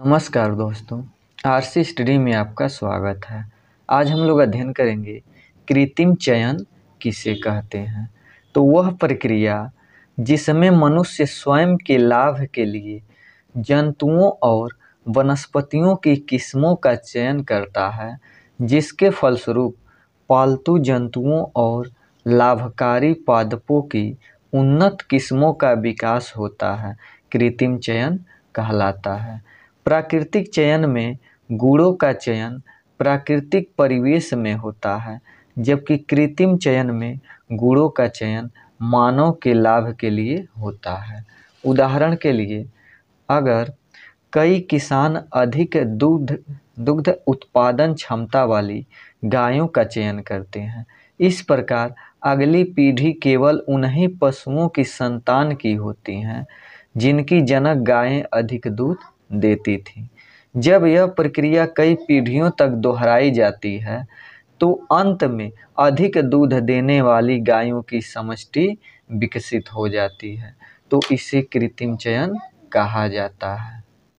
नमस्कार दोस्तों RC study में आपका स्वागत है आज हम लोग अध्ययन करेंगे कृत्रिम चयन किसे कहते हैं तो वह प्रक्रिया जिसमें मनुष्य स्वयं के लाभ के लिए जंतुओं और वनस्पतियों की किस्मों का चयन करता है जिसके फलस्वरूप पालतू जंतुओं और लाभकारी पादपों की उन्नत किस्मों का विकास होता है कृत्रिम चयन कहलाता है प्राकृतिक चयन में गुणों का चयन प्राकृतिक परिवेश में होता है जबकि कृत्रिम चयन में गुणों का चयन मानव के लाभ के लिए होता है उदाहरण के लिए अगर कई किसान अधिक दूध दुग्ध उत्पादन क्षमता वाली गायों का चयन करते हैं इस प्रकार अगली पीढ़ी केवल उन्हीं पशुओं की संतान की होती हैं जिनकी जनक गायें अधिक दूध देती थी जब यह प्रक्रिया कई पीढ़ियों तक दोहराई जाती है तो अंत में अधिक दूध देने वाली गायों की समष्टि विकसित हो जाती है तो इसे कृत्रिम चयन कहा जाता है